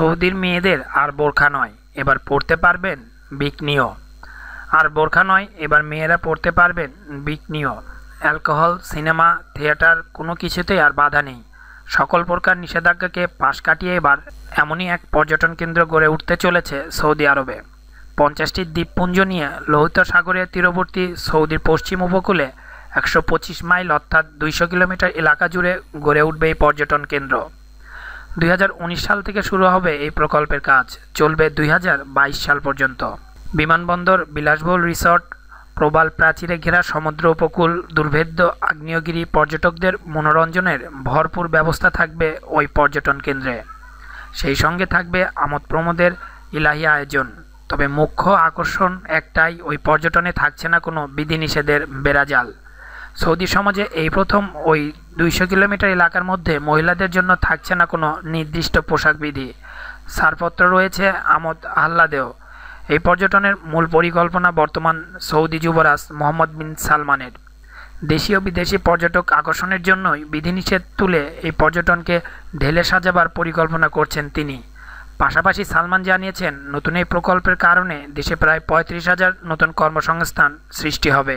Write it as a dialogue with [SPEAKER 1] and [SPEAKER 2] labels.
[SPEAKER 1] সৌদির মেয়েদের আর বোরখা নয় এবার পড়তে পারবেন বিকনিও আর বোরখা নয় এবার মেয়েরা পড়তে পারবেন বিকনিও অ্যালকোহল সিনেমা থিয়েটার কোনো কিছুতেই আর বাধা নেই সকল প্রকার নিষেধাজ্ঞাকে পাশ কাটিয়ে এবার এমনই এক পর্যটন কেন্দ্র গড়ে উঠতে চলেছে সৌদি আরবে পঞ্চাশটি দ্বীপপুঞ্জ নিয়ে লোহিত সাগরের তীরবর্তী সৌদির পশ্চিম উপকূলে একশো মাইল অর্থাৎ দুইশো কিলোমিটার এলাকা জুড়ে গড়ে উঠবে এই পর্যটন কেন্দ্র উনিশ সাল থেকে শুরু হবে এই প্রকল্পের কাজ চলবে দুই সাল পর্যন্ত বিমানবন্দর বিলাসবহুল রিসর্ট প্রবাল প্রাচীরে ঘেরা সমুদ্র উপকূল দুর্ভেদ্য আগ্নেয়গিরি পর্যটকদের মনোরঞ্জনের ভরপুর ব্যবস্থা থাকবে ওই পর্যটন কেন্দ্রে সেই সঙ্গে থাকবে আমোদ প্রমোদের ইলাহি আয়োজন তবে মুখ্য আকর্ষণ একটাই ওই পর্যটনে থাকছে না কোনো বিধিনিষেধের বেড়াজাল সৌদি সমাজে এই প্রথম ওই দুইশো কিলোমিটার এলাকার মধ্যে মহিলাদের জন্য থাকছে না কোনো নির্দিষ্ট পোশাক বিধি ছাড়পত্র রয়েছে আমদ আহ্লাদেও এই পর্যটনের মূল পরিকল্পনা বর্তমান সৌদি যুবরাজ মোহাম্মদ বিন সালমানের দেশীয় বিদেশি পর্যটক আকর্ষণের জন্যই বিধিনিষেধ তুলে এই পর্যটনকে ঢেলে সাজাবার পরিকল্পনা করছেন তিনি পাশাপাশি সালমান জানিয়েছেন নতুন এই প্রকল্পের কারণে দেশে প্রায় পঁয়ত্রিশ হাজার নতুন কর্মসংস্থান সৃষ্টি হবে